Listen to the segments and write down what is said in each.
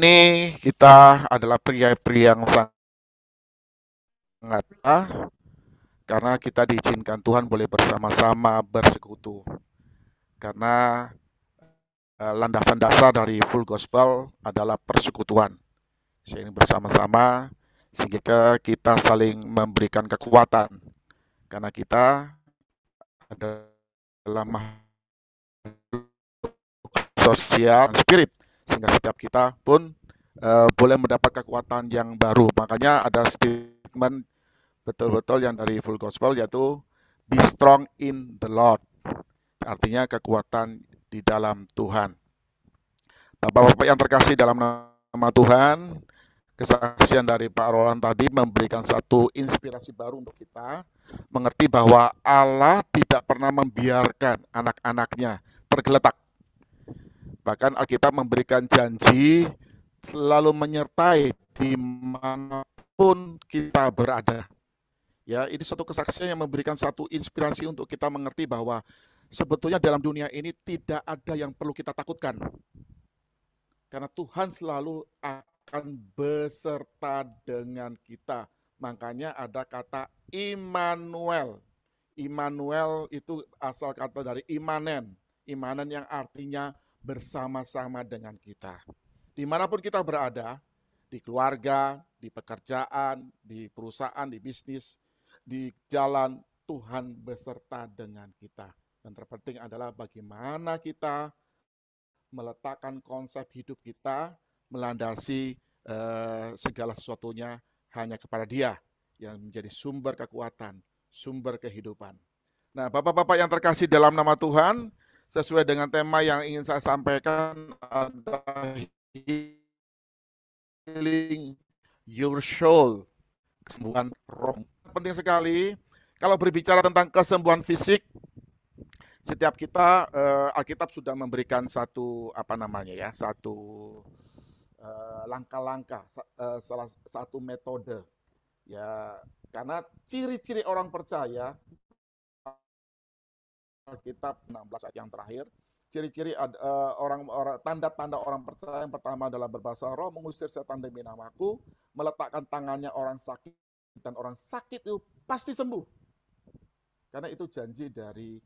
ini kita adalah pria-pria yang sangat ah, karena kita diizinkan Tuhan boleh bersama-sama bersekutu. Karena eh, landasan dasar dari full gospel adalah persekutuan. sehingga bersama-sama sehingga kita saling memberikan kekuatan. Karena kita adalah makhluk sosial spirit sehingga setiap kita pun Eh, boleh mendapat kekuatan yang baru. Makanya ada statement betul-betul yang dari full gospel yaitu be strong in the Lord. Artinya kekuatan di dalam Tuhan. Bapak-bapak yang terkasih dalam nama Tuhan, kesaksian dari Pak Roland tadi memberikan satu inspirasi baru untuk kita mengerti bahwa Allah tidak pernah membiarkan anak-anaknya tergeletak. Bahkan Alkitab memberikan janji selalu menyertai dimanapun kita berada. Ya, ini satu kesaksian yang memberikan satu inspirasi untuk kita mengerti bahwa sebetulnya dalam dunia ini tidak ada yang perlu kita takutkan. Karena Tuhan selalu akan beserta dengan kita. Makanya ada kata Immanuel. Immanuel itu asal kata dari imanen. Imanen yang artinya bersama-sama dengan kita dimanapun kita berada, di keluarga, di pekerjaan, di perusahaan, di bisnis, di jalan, Tuhan beserta dengan kita. Dan terpenting adalah bagaimana kita meletakkan konsep hidup kita melandasi eh, segala sesuatunya hanya kepada Dia yang menjadi sumber kekuatan, sumber kehidupan. Nah, Bapak-bapak yang terkasih dalam nama Tuhan, sesuai dengan tema yang ingin saya sampaikan adalah healing your soul. Kesembuhan roh. Penting sekali. Kalau berbicara tentang kesembuhan fisik, setiap kita uh, Alkitab sudah memberikan satu apa namanya ya, satu eh, langkah-langkah, uh, salah satu metode. Ya, karena ciri-ciri orang percaya Alkitab 16 ayat yang terakhir ciri-ciri uh, orang tanda-tanda orang percaya yang pertama adalah berbahasa roh mengusir setan demi namaku meletakkan tangannya orang sakit dan orang sakit itu pasti sembuh karena itu janji dari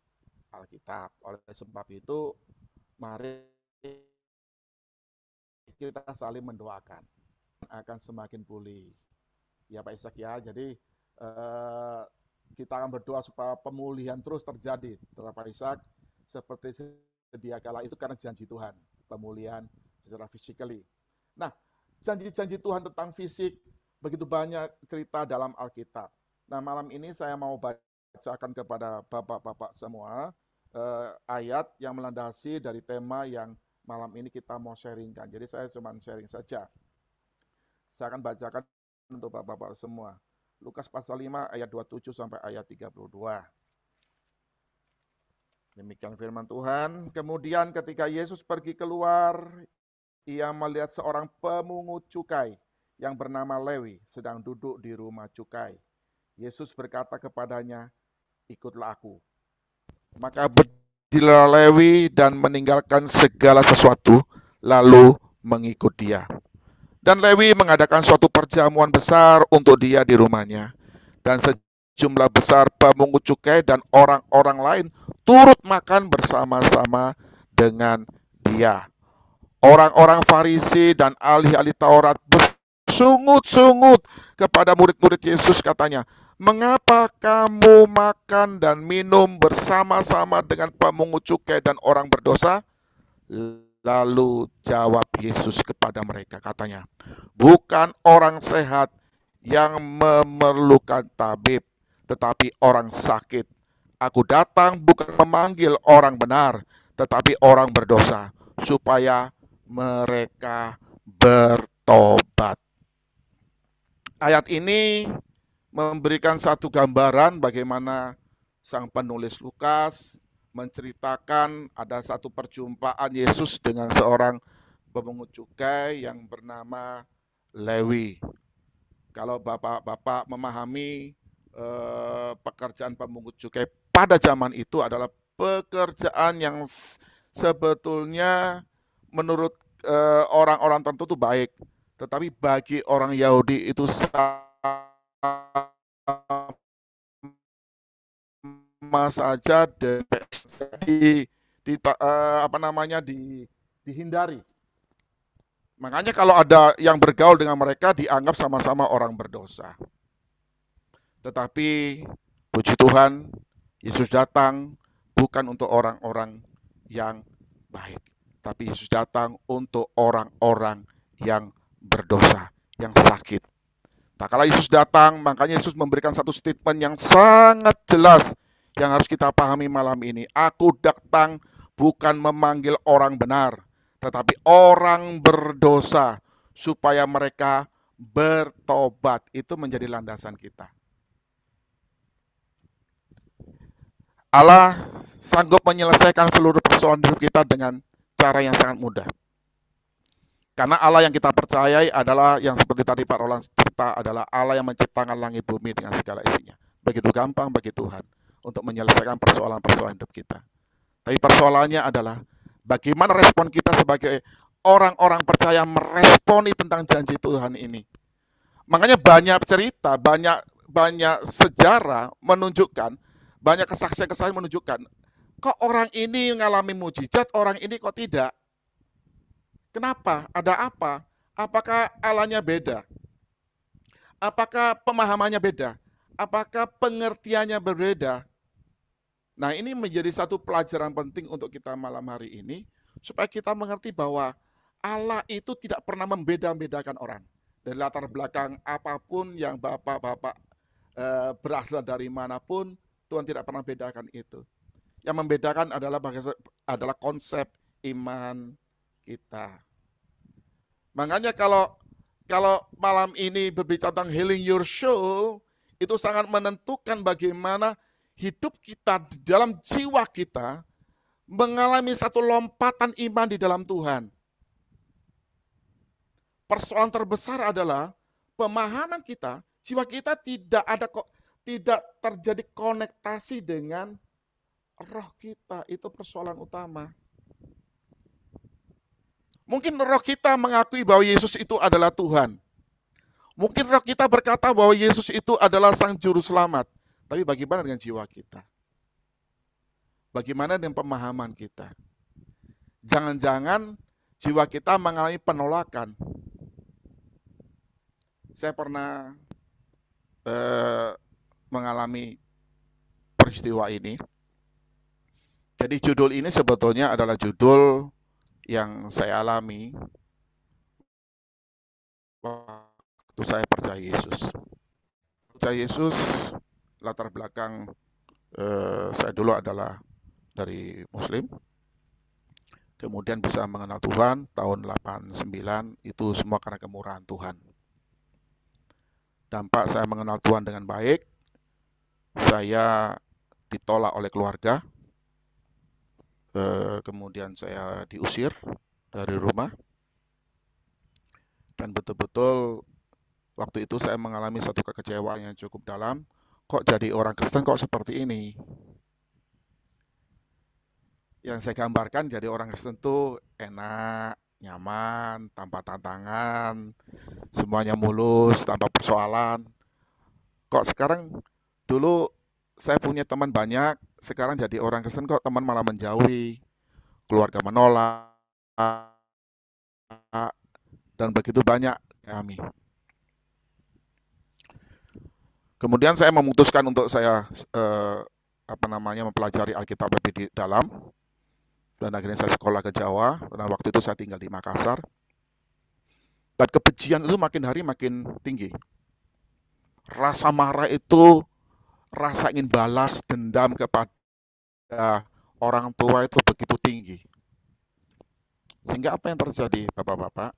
Alkitab oleh sebab itu mari kita saling mendoakan akan semakin pulih ya Pak isak ya jadi uh, kita akan berdoa supaya pemulihan terus terjadi terhadap Pak Isak seperti sedia kala itu karena janji Tuhan, pemulihan secara physically. Nah, janji-janji Tuhan tentang fisik begitu banyak cerita dalam Alkitab. Nah, malam ini saya mau bacakan kepada bapak-bapak semua eh, ayat yang melandasi dari tema yang malam ini kita mau sharingkan. Jadi saya cuma sharing saja. Saya akan bacakan untuk bapak-bapak semua. Lukas pasal 5 ayat 27 sampai ayat 32. Demikian firman Tuhan. Kemudian ketika Yesus pergi keluar, ia melihat seorang pemungut cukai yang bernama Lewi sedang duduk di rumah cukai. Yesus berkata kepadanya, ikutlah aku. Maka berdilah Lewi dan meninggalkan segala sesuatu, lalu mengikut dia. Dan Lewi mengadakan suatu perjamuan besar untuk dia di rumahnya. Dan sejak Jumlah besar pemungut cukai dan orang-orang lain turut makan bersama-sama dengan dia. Orang-orang Farisi dan ahli-ahli Taurat bersungut-sungut kepada murid-murid Yesus katanya, Mengapa kamu makan dan minum bersama-sama dengan pemungut cukai dan orang berdosa? Lalu jawab Yesus kepada mereka, katanya, "Bukan orang sehat yang memerlukan tabib, tetapi orang sakit. Aku datang bukan memanggil orang benar, tetapi orang berdosa, supaya mereka bertobat. Ayat ini memberikan satu gambaran bagaimana sang penulis Lukas menceritakan ada satu perjumpaan Yesus dengan seorang pemungut cukai yang bernama Lewi. Kalau bapak-bapak memahami Eh, pekerjaan pemungut cukai pada zaman itu adalah pekerjaan yang sebetulnya menurut eh, orang-orang uh, tertentu itu baik, tetapi bagi orang Yahudi itu sama saja di, di, uh, eh, apa namanya di, dihindari. Makanya kalau ada yang bergaul dengan mereka dianggap sama-sama orang berdosa. Tetapi puji Tuhan, Yesus datang bukan untuk orang-orang yang baik, tapi Yesus datang untuk orang-orang yang berdosa, yang sakit. Tak kala Yesus datang, makanya Yesus memberikan satu statement yang sangat jelas yang harus kita pahami malam ini. Aku datang bukan memanggil orang benar, tetapi orang berdosa supaya mereka bertobat. Itu menjadi landasan kita. Allah sanggup menyelesaikan seluruh persoalan hidup kita dengan cara yang sangat mudah. Karena Allah yang kita percayai adalah yang seperti tadi Pak Roland cerita adalah Allah yang menciptakan langit bumi dengan segala isinya. Begitu gampang bagi Tuhan untuk menyelesaikan persoalan-persoalan hidup kita. Tapi persoalannya adalah bagaimana respon kita sebagai orang-orang percaya meresponi tentang janji Tuhan ini. Makanya banyak cerita, banyak banyak sejarah menunjukkan banyak kesaksian-kesaksian menunjukkan, kok orang ini mengalami mujizat, orang ini kok tidak? Kenapa? Ada apa? Apakah alanya beda? Apakah pemahamannya beda? Apakah pengertiannya berbeda? Nah, ini menjadi satu pelajaran penting untuk kita malam hari ini supaya kita mengerti bahwa Allah itu tidak pernah membeda-bedakan orang dari latar belakang apapun yang bapak-bapak eh, berasal dari manapun, Tuhan tidak pernah bedakan itu. Yang membedakan adalah adalah konsep iman kita. Makanya kalau kalau malam ini berbicara tentang healing your soul, itu sangat menentukan bagaimana hidup kita di dalam jiwa kita mengalami satu lompatan iman di dalam Tuhan. Persoalan terbesar adalah pemahaman kita, jiwa kita tidak ada kok tidak terjadi konektasi dengan roh kita. Itu persoalan utama. Mungkin roh kita mengakui bahwa Yesus itu adalah Tuhan. Mungkin roh kita berkata bahwa Yesus itu adalah sang juru selamat. Tapi bagaimana dengan jiwa kita? Bagaimana dengan pemahaman kita? Jangan-jangan jiwa kita mengalami penolakan. Saya pernah eh, mengalami peristiwa ini. Jadi judul ini sebetulnya adalah judul yang saya alami waktu saya percaya Yesus. Percaya Yesus latar belakang eh, saya dulu adalah dari Muslim, kemudian bisa mengenal Tuhan tahun 89 itu semua karena kemurahan Tuhan. Dampak saya mengenal Tuhan dengan baik, saya ditolak oleh keluarga. Eh, kemudian saya diusir dari rumah. Dan betul-betul waktu itu saya mengalami satu kekecewaan yang cukup dalam. Kok jadi orang Kristen kok seperti ini? Yang saya gambarkan jadi orang Kristen tuh enak, nyaman, tanpa tantangan, semuanya mulus, tanpa persoalan. Kok sekarang Dulu saya punya teman banyak, sekarang jadi orang Kristen kok teman malah menjauhi, keluarga menolak, dan begitu banyak kami. Kemudian saya memutuskan untuk saya eh, apa namanya mempelajari Alkitab lebih di dalam dan akhirnya saya sekolah ke Jawa dan waktu itu saya tinggal di Makassar. Dan kebencian itu makin hari makin tinggi. Rasa marah itu rasa ingin balas dendam kepada orang tua itu begitu tinggi. Sehingga apa yang terjadi, Bapak-bapak?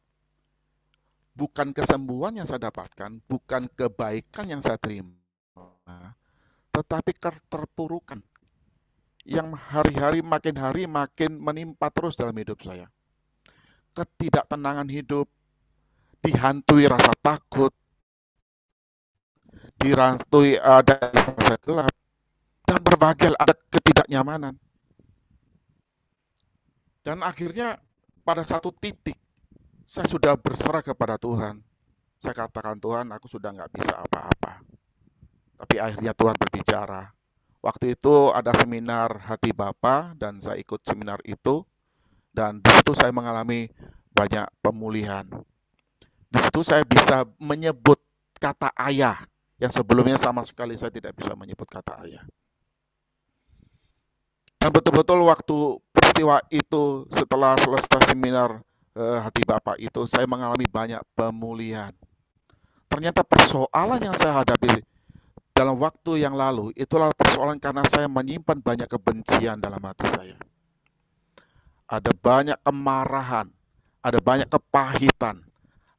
Bukan kesembuhan yang saya dapatkan, bukan kebaikan yang saya terima, tetapi keterpurukan yang hari-hari makin hari makin menimpa terus dalam hidup saya. Ketidaktenangan hidup, dihantui rasa takut, dirantui ada eh, masa gelap dan berbagai ada ketidaknyamanan. Dan akhirnya pada satu titik saya sudah berserah kepada Tuhan. Saya katakan Tuhan, aku sudah nggak bisa apa-apa. Tapi akhirnya Tuhan berbicara. Waktu itu ada seminar hati Bapa dan saya ikut seminar itu dan di situ saya mengalami banyak pemulihan. Di situ saya bisa menyebut kata ayah yang sebelumnya sama sekali saya tidak bisa menyebut kata ayah. Dan betul-betul waktu peristiwa itu setelah selesai seminar eh, hati Bapak itu saya mengalami banyak pemulihan. Ternyata persoalan yang saya hadapi dalam waktu yang lalu itulah persoalan karena saya menyimpan banyak kebencian dalam hati saya. Ada banyak kemarahan, ada banyak kepahitan,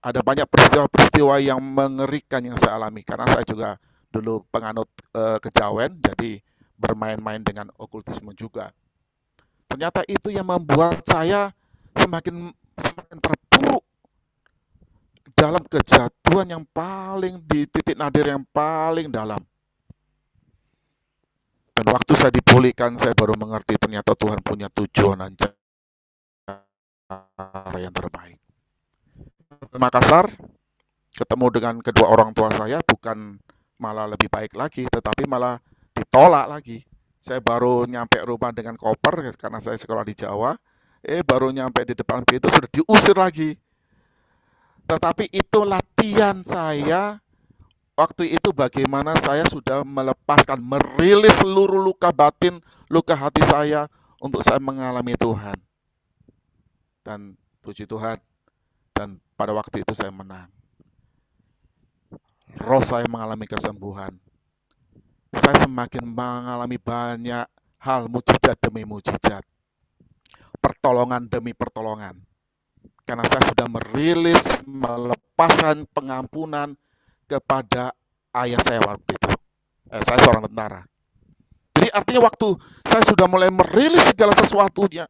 ada banyak peristiwa-peristiwa yang mengerikan yang saya alami karena saya juga dulu penganut e, kejawen jadi bermain-main dengan okultisme juga. Ternyata itu yang membuat saya semakin semakin terpuruk dalam kejatuhan yang paling di titik nadir yang paling dalam. Dan waktu saya dipulihkan, saya baru mengerti ternyata Tuhan punya tujuan dan yang terbaik ke Makassar ketemu dengan kedua orang tua saya bukan malah lebih baik lagi tetapi malah ditolak lagi saya baru nyampe rumah dengan koper karena saya sekolah di Jawa eh baru nyampe di depan pintu sudah diusir lagi tetapi itu latihan saya waktu itu bagaimana saya sudah melepaskan merilis seluruh luka batin luka hati saya untuk saya mengalami Tuhan dan puji Tuhan dan pada waktu itu saya menang. Roh saya mengalami kesembuhan. Saya semakin mengalami banyak hal mujizat demi mujizat. Pertolongan demi pertolongan. Karena saya sudah merilis, melepaskan pengampunan kepada ayah saya waktu itu. Eh, saya seorang tentara. Jadi artinya waktu saya sudah mulai merilis segala sesuatunya,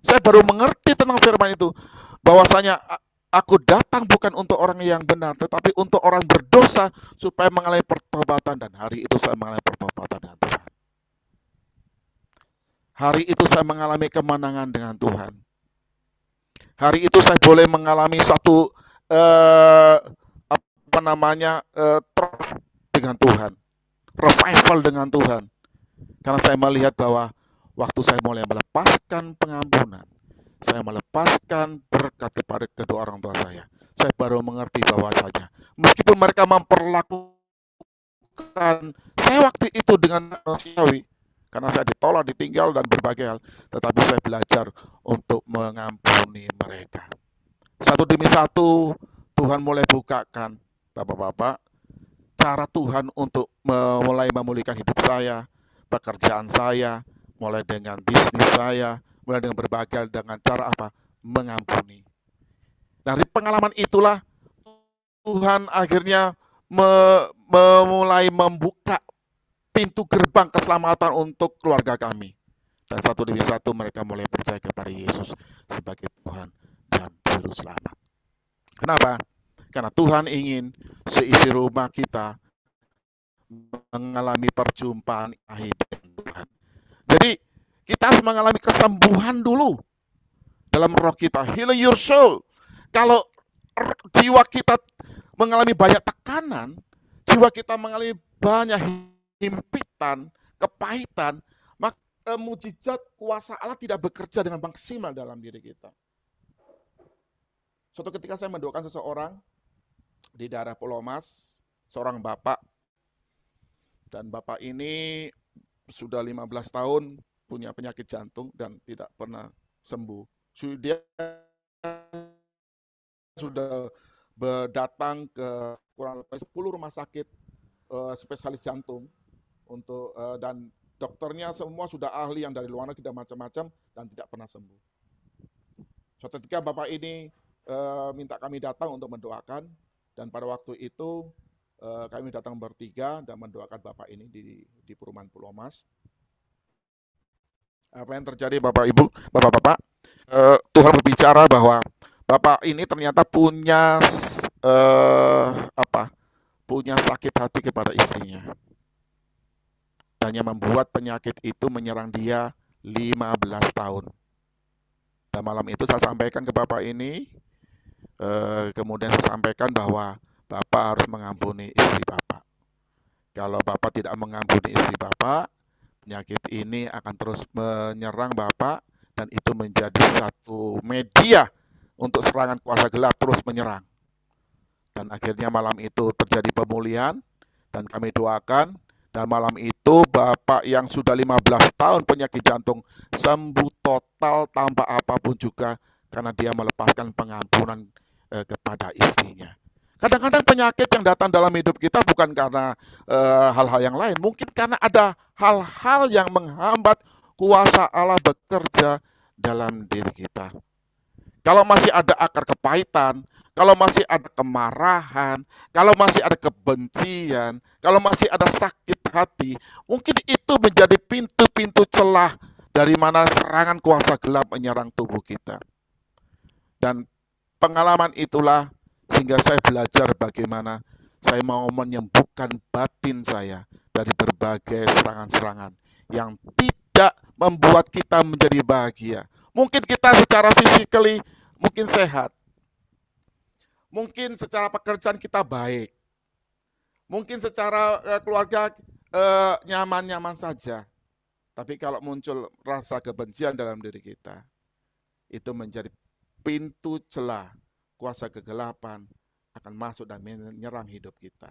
saya baru mengerti tentang firman itu bahwasanya aku datang bukan untuk orang yang benar, tetapi untuk orang berdosa supaya mengalami pertobatan dan hari itu saya mengalami pertobatan dengan Tuhan. Hari itu saya mengalami kemenangan dengan Tuhan. Hari itu saya boleh mengalami satu eh, apa namanya eh, dengan Tuhan, revival dengan Tuhan, karena saya melihat bahwa waktu saya mulai melepaskan pengampunan, saya melepaskan berkat kepada kedua orang tua saya. Saya baru mengerti bahwa saja, meskipun mereka memperlakukan saya waktu itu dengan manusiawi karena saya ditolak, ditinggal dan berbagai hal, tetapi saya belajar untuk mengampuni mereka. Satu demi satu Tuhan mulai bukakan Bapak-bapak cara Tuhan untuk memulai memulihkan hidup saya, pekerjaan saya, mulai dengan bisnis saya, mulai dengan berbagai dengan cara apa? Mengampuni. Dari pengalaman itulah Tuhan akhirnya me, memulai membuka pintu gerbang keselamatan untuk keluarga kami. Dan satu demi satu mereka mulai percaya kepada Yesus sebagai Tuhan dan Juru Selamat. Kenapa? Karena Tuhan ingin seisi rumah kita mengalami perjumpaan akhir Tuhan. Jadi kita harus mengalami kesembuhan dulu dalam roh kita. Healing your soul. Kalau jiwa kita mengalami banyak tekanan, jiwa kita mengalami banyak himpitan, kepahitan, maka eh, mujizat kuasa Allah tidak bekerja dengan maksimal dalam diri kita. Suatu ketika saya mendoakan seseorang di daerah Pulau Mas, seorang bapak. Dan bapak ini sudah 15 tahun punya penyakit jantung dan tidak pernah sembuh. Dia sudah berdatang ke kurang lebih 10 rumah sakit uh, spesialis jantung untuk uh, dan dokternya semua sudah ahli yang dari luar negeri dan macam-macam dan tidak pernah sembuh. Suatu ketika bapak ini uh, minta kami datang untuk mendoakan dan pada waktu itu uh, kami datang bertiga dan mendoakan bapak ini di, di perumahan Pulau Mas apa yang terjadi Bapak Ibu, Bapak-bapak. Uh, Tuhan berbicara bahwa Bapak ini ternyata punya uh, apa? Punya sakit hati kepada istrinya. dan yang membuat penyakit itu menyerang dia 15 tahun. Dan malam itu saya sampaikan ke Bapak ini, uh, kemudian saya sampaikan bahwa Bapak harus mengampuni istri Bapak. Kalau Bapak tidak mengampuni istri Bapak, penyakit ini akan terus menyerang Bapak dan itu menjadi satu media untuk serangan kuasa gelap terus menyerang. Dan akhirnya malam itu terjadi pemulihan dan kami doakan dan malam itu Bapak yang sudah 15 tahun penyakit jantung sembuh total tanpa apapun juga karena dia melepaskan pengampunan eh, kepada istrinya. Kadang-kadang penyakit yang datang dalam hidup kita bukan karena eh, hal-hal e, yang lain, mungkin karena ada hal-hal yang menghambat kuasa Allah bekerja dalam diri kita. Kalau masih ada akar kepahitan, kalau masih ada kemarahan, kalau masih ada kebencian, kalau masih ada sakit hati, mungkin itu menjadi pintu-pintu celah dari mana serangan kuasa gelap menyerang tubuh kita. Dan pengalaman itulah sehingga saya belajar bagaimana saya mau menyembuhkan batin saya dari berbagai serangan-serangan yang tidak membuat kita menjadi bahagia. Mungkin kita secara physically mungkin sehat. Mungkin secara pekerjaan kita baik. Mungkin secara eh, keluarga eh, nyaman-nyaman eh, saja. Tapi kalau muncul rasa kebencian dalam diri kita, itu menjadi pintu celah kuasa kegelapan akan masuk dan menyerang hidup kita.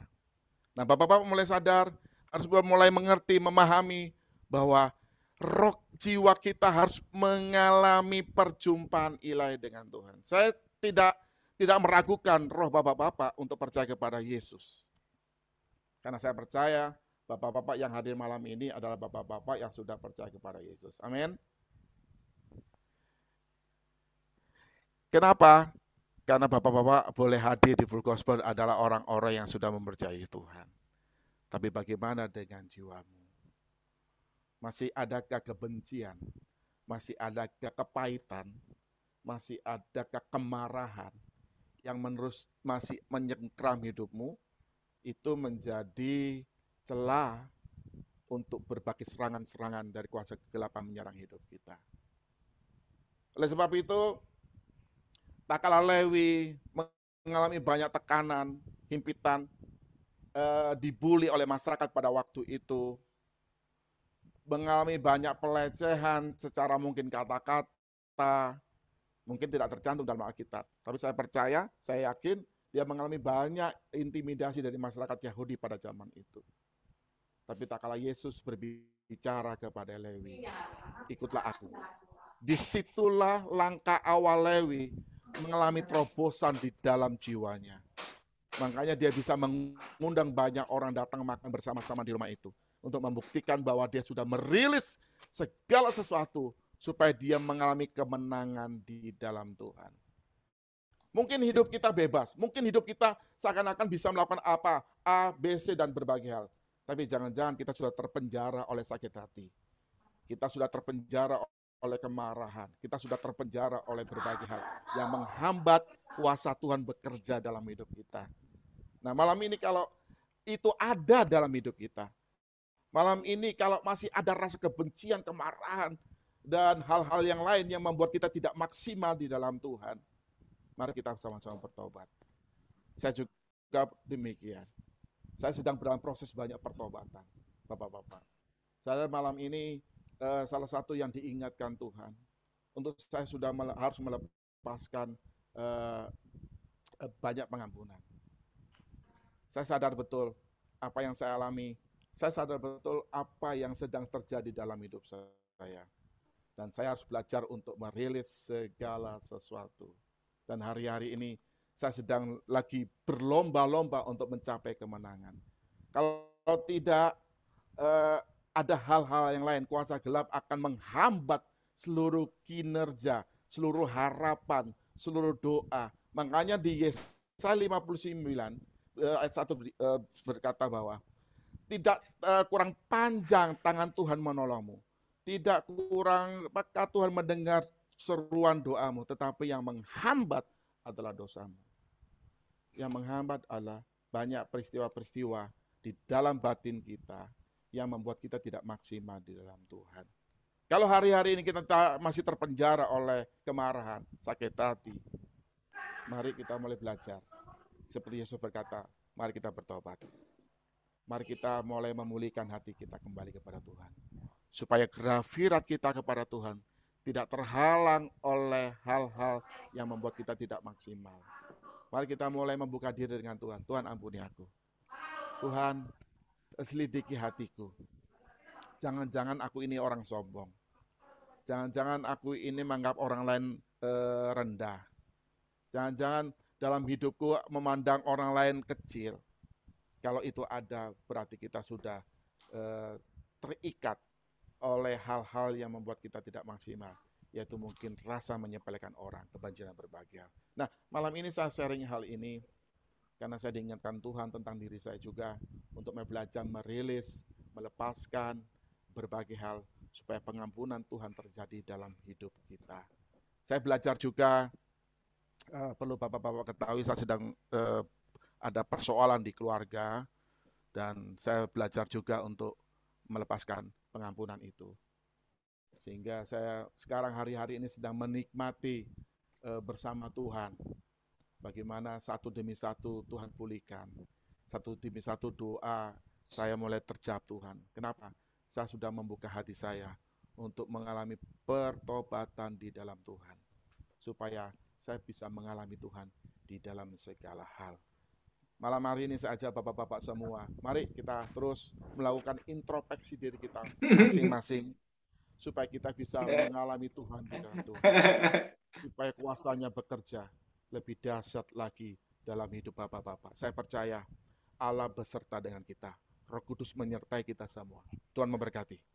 Nah, Bapak-bapak mulai sadar, harus mulai mengerti, memahami bahwa roh jiwa kita harus mengalami perjumpaan ilahi dengan Tuhan. Saya tidak tidak meragukan roh Bapak-bapak untuk percaya kepada Yesus. Karena saya percaya Bapak-bapak yang hadir malam ini adalah bapak-bapak yang sudah percaya kepada Yesus. Amin. Kenapa? Karena bapak-bapak boleh hadir di full gospel adalah orang-orang yang sudah mempercayai Tuhan. Tapi bagaimana dengan jiwamu? Masih adakah kebencian? Masih adakah kepahitan? Masih adakah kemarahan yang menerus masih menyengkram hidupmu? Itu menjadi celah untuk berbagai serangan-serangan dari kuasa kegelapan menyerang hidup kita. Oleh sebab itu, tak nah, kalah Lewi mengalami banyak tekanan, himpitan, e, dibully oleh masyarakat pada waktu itu, mengalami banyak pelecehan secara mungkin kata-kata, mungkin tidak tercantum dalam Alkitab. Tapi saya percaya, saya yakin dia mengalami banyak intimidasi dari masyarakat Yahudi pada zaman itu. Tapi tak kalah Yesus berbicara kepada Lewi, ikutlah aku. Disitulah langkah awal Lewi mengalami terobosan di dalam jiwanya. Makanya dia bisa mengundang banyak orang datang makan bersama-sama di rumah itu. Untuk membuktikan bahwa dia sudah merilis segala sesuatu supaya dia mengalami kemenangan di dalam Tuhan. Mungkin hidup kita bebas, mungkin hidup kita seakan-akan bisa melakukan apa, A, B, C, dan berbagai hal. Tapi jangan-jangan kita sudah terpenjara oleh sakit hati. Kita sudah terpenjara oleh kemarahan. Kita sudah terpenjara oleh berbagai hal yang menghambat kuasa Tuhan bekerja dalam hidup kita. Nah, malam ini kalau itu ada dalam hidup kita. Malam ini kalau masih ada rasa kebencian, kemarahan, dan hal-hal yang lain yang membuat kita tidak maksimal di dalam Tuhan. Mari kita sama-sama bertobat. Saya juga demikian. Saya sedang dalam proses banyak pertobatan, Bapak-Bapak. Saya malam ini uh, salah satu yang diingatkan Tuhan. Untuk saya sudah mele harus melepaskan uh, banyak pengampunan. Saya sadar betul apa yang saya alami. Saya sadar betul apa yang sedang terjadi dalam hidup saya. Dan saya harus belajar untuk merilis segala sesuatu. Dan hari-hari ini saya sedang lagi berlomba-lomba untuk mencapai kemenangan. Kalau tidak, eh, ada hal-hal yang lain. Kuasa gelap akan menghambat seluruh kinerja, seluruh harapan, seluruh doa. Makanya di Yesaya 59 eh, ayat 1 eh, berkata bahwa tidak eh, kurang panjang tangan Tuhan menolongmu. Tidak kurang maka Tuhan mendengar seruan doamu, tetapi yang menghambat adalah dosamu. Yang menghambat adalah banyak peristiwa-peristiwa di dalam batin kita yang membuat kita tidak maksimal di dalam Tuhan. Kalau hari-hari ini kita masih terpenjara oleh kemarahan, sakit hati, mari kita mulai belajar. Seperti Yesus berkata, mari kita bertobat. Mari kita mulai memulihkan hati kita kembali kepada Tuhan. Supaya grafirat kita kepada Tuhan tidak terhalang oleh hal-hal yang membuat kita tidak maksimal. Mari kita mulai membuka diri dengan Tuhan. Tuhan ampuni aku. Tuhan selidiki hatiku. Jangan-jangan aku ini orang sombong. Jangan-jangan aku ini menganggap orang lain e, rendah. Jangan-jangan dalam hidupku memandang orang lain kecil. Kalau itu ada, berarti kita sudah e, terikat oleh hal-hal yang membuat kita tidak maksimal yaitu mungkin rasa menyepelekan orang, kebanjiran berbahagia. Nah, malam ini saya sharing hal ini karena saya diingatkan Tuhan tentang diri saya juga untuk belajar merilis, melepaskan berbagai hal supaya pengampunan Tuhan terjadi dalam hidup kita. Saya belajar juga uh, perlu Bapak-bapak ketahui saya sedang uh, ada persoalan di keluarga dan saya belajar juga untuk melepaskan pengampunan itu. Sehingga saya sekarang hari-hari ini sedang menikmati uh, bersama Tuhan Bagaimana satu demi satu Tuhan pulihkan. Satu demi satu doa saya mulai terjawab Tuhan. Kenapa? Saya sudah membuka hati saya untuk mengalami pertobatan di dalam Tuhan. Supaya saya bisa mengalami Tuhan di dalam segala hal. Malam hari ini saya ajak Bapak-bapak semua, mari kita terus melakukan introspeksi diri kita masing-masing supaya kita bisa iya. mengalami Tuhan di dalam Tuhan. Supaya kuasanya bekerja, lebih dahsyat lagi dalam hidup Bapak-Bapak. Saya percaya Allah beserta dengan kita. Roh Kudus menyertai kita semua. Tuhan memberkati.